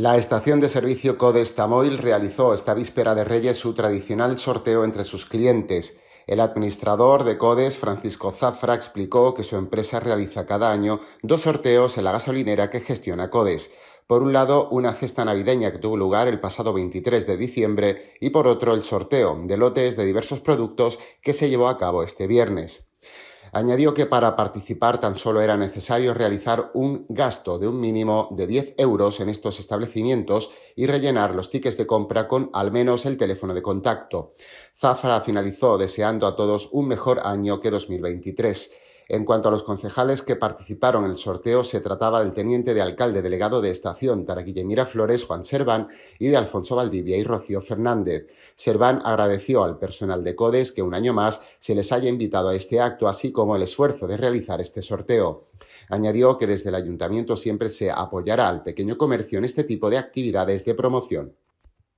La estación de servicio Codes Tamoil realizó esta víspera de Reyes su tradicional sorteo entre sus clientes. El administrador de Codes, Francisco Zafra, explicó que su empresa realiza cada año dos sorteos en la gasolinera que gestiona Codes. Por un lado, una cesta navideña que tuvo lugar el pasado 23 de diciembre y por otro, el sorteo de lotes de diversos productos que se llevó a cabo este viernes. Añadió que para participar tan solo era necesario realizar un gasto de un mínimo de 10 euros en estos establecimientos y rellenar los tickets de compra con al menos el teléfono de contacto. Zafra finalizó deseando a todos un mejor año que 2023. En cuanto a los concejales que participaron en el sorteo, se trataba del teniente de alcalde delegado de estación Taraquillemira Flores Juan Serván, y de Alfonso Valdivia y Rocío Fernández. Serván agradeció al personal de CODES que un año más se les haya invitado a este acto, así como el esfuerzo de realizar este sorteo. Añadió que desde el ayuntamiento siempre se apoyará al pequeño comercio en este tipo de actividades de promoción.